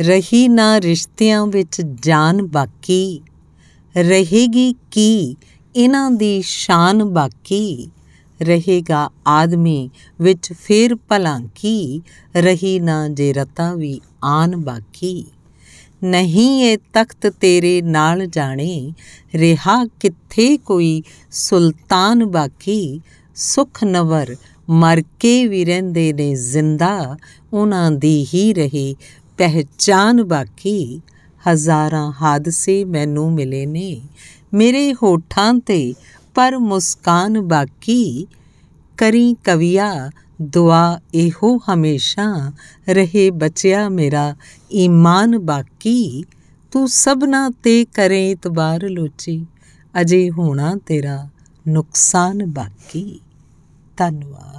ਰਹੀ ਨਾ ਰਿਸ਼ਤਿਆਂ ਵਿੱਚ ਜਾਨ ਬਾਕੀ ਰਹੇਗੀ ਕੀ ਇਹਨਾਂ ਦੀ ਸ਼ਾਨ ਬਾਕੀ ਰਹੇਗਾ ਆਦਮੀ ਵਿੱਚ ਫੇਰ ਭਲਾ ਕੀ ਰਹੀ ਨਾ ਜੇ ਰਤਾ ਵੀ ਆਨ ਬਾਕੀ ਨਹੀਂ ਇਹ ਤਖਤ ਤੇਰੇ ਨਾਲ ਜਾਣੇ ਰਿਹਾ ਕਿੱਥੇ ਕੋਈ ਸੁਲਤਾਨ ਬਾਕੀ ਸੁਖ ਨਵਰ ਮਰ ਕੇ ਵੀ ਰਹਿੰਦੇ ਨੇ ਜ਼ਿੰਦਾ ਉਹਨਾਂ ਦੀ ਹੀ ਰਹੀ ਪਹਿਚਾਨ ਬਾਕੀ ਹਜ਼ਾਰਾਂ ਹਾਦਸੇ ਮੈਨੂੰ ਮਿਲੇ ਨੇ ਮੇਰੇ ਹੋਠਾਂ ਤੇ ਪਰ ਮੁਸਕਾਨ ਬਾਕੀ ਕਰੀ ਕਵਿਆ ਦੁਆ ਇਹੋ ਹਮੇਸ਼ਾ ਰਹੇ ਬਚਿਆ ਮੇਰਾ ਈਮਾਨ ਬਾਕੀ ਤੂੰ ਸਭਨਾ ਤੇ ਕਰੇ ਇਤਬਾਰ ਲੋਚੀ ਅਜੇ ਹੋਣਾ ਤੇਰਾ ਨੁਕਸਾਨ ਬਾਕੀ ਧੰਨਵਾਦ